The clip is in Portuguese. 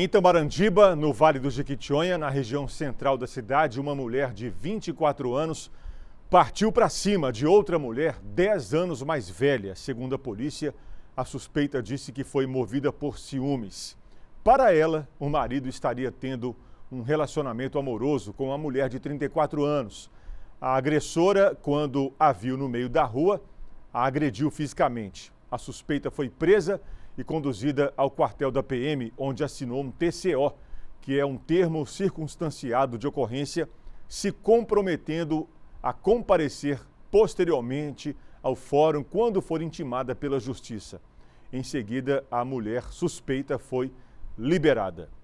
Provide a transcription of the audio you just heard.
Em Itamarandiba, no Vale do Jequitinhonha, na região central da cidade, uma mulher de 24 anos partiu para cima de outra mulher 10 anos mais velha. Segundo a polícia, a suspeita disse que foi movida por ciúmes. Para ela, o marido estaria tendo um relacionamento amoroso com a mulher de 34 anos. A agressora, quando a viu no meio da rua, a agrediu fisicamente. A suspeita foi presa e conduzida ao quartel da PM, onde assinou um TCO, que é um termo circunstanciado de ocorrência, se comprometendo a comparecer posteriormente ao fórum quando for intimada pela justiça. Em seguida, a mulher suspeita foi liberada.